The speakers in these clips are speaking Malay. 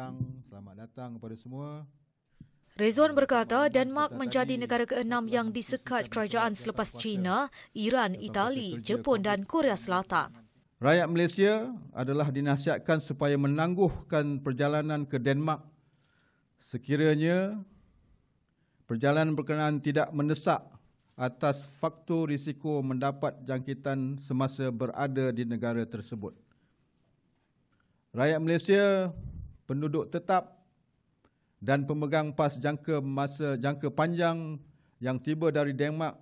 petang. Selamat datang kepada semua. Rezon berkata Denmark menjadi negara keenam yang disekat kerajaan selepas China, Iran, Itali, Jepun dan Korea Selatan. Rakyat Malaysia adalah dinasihatkan supaya menangguhkan perjalanan ke Denmark sekiranya perjalanan berkenaan tidak mendesak atas faktor risiko mendapat jangkitan semasa berada di negara tersebut. Rakyat Malaysia penduduk tetap dan pemegang pas jangka masa jangka panjang yang tiba dari Denmark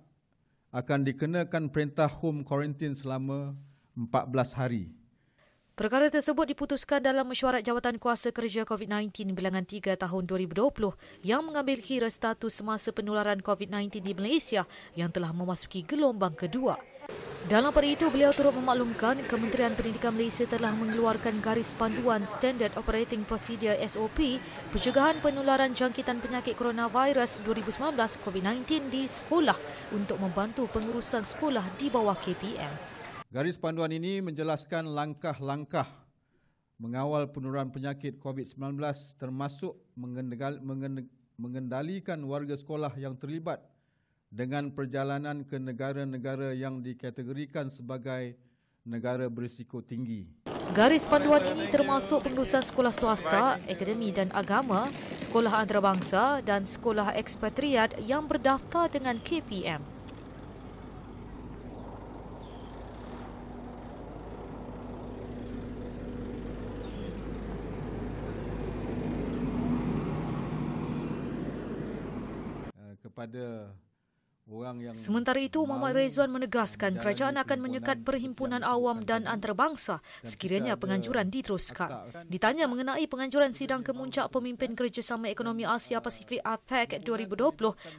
akan dikenakan perintah home quarantine selama 14 hari. Perkara tersebut diputuskan dalam mesyuarat jawatan kuasa kerja COVID-19 bilangan 3 tahun 2020 yang mengambil kira status semasa penularan COVID-19 di Malaysia yang telah memasuki gelombang kedua. Dalam pada itu, beliau turut memaklumkan Kementerian Pendidikan Malaysia telah mengeluarkan garis panduan Standard Operating Procedure SOP pencegahan penularan jangkitan penyakit coronavirus 2019 COVID-19 di sekolah untuk membantu pengurusan sekolah di bawah KPM. Garis panduan ini menjelaskan langkah-langkah mengawal penularan penyakit COVID-19 termasuk mengendalikan warga sekolah yang terlibat dengan perjalanan ke negara-negara yang dikategorikan sebagai negara berisiko tinggi. Garis panduan ini termasuk pengurusan sekolah swasta, akademi dan agama, sekolah antarabangsa dan sekolah ekspatriat yang berdaftar dengan KPM. Eh, kepada Sementara itu, Muhammad Rezuan menegaskan kerajaan akan menyekat perhimpunan awam dan antarabangsa sekiranya penganjuran diteruskan. Kan? Ditanya mengenai penganjuran sidang kemuncak pemimpin kerjasama ekonomi Asia Pasifik APEC 2020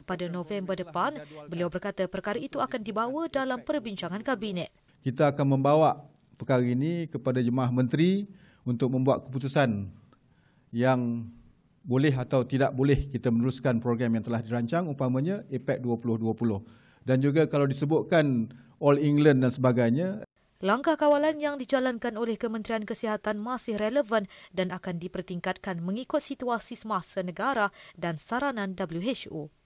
pada November depan, kan? beliau berkata perkara itu akan dibawa dalam perbincangan kabinet. Kita akan membawa perkara ini kepada jemaah menteri untuk membuat keputusan yang boleh atau tidak boleh kita meneruskan program yang telah dirancang umpamanya APEC 2020 dan juga kalau disebutkan All England dan sebagainya Langkah kawalan yang dijalankan oleh Kementerian Kesihatan masih relevan dan akan dipertingkatkan mengikut situasi semasa negara dan saranan WHO.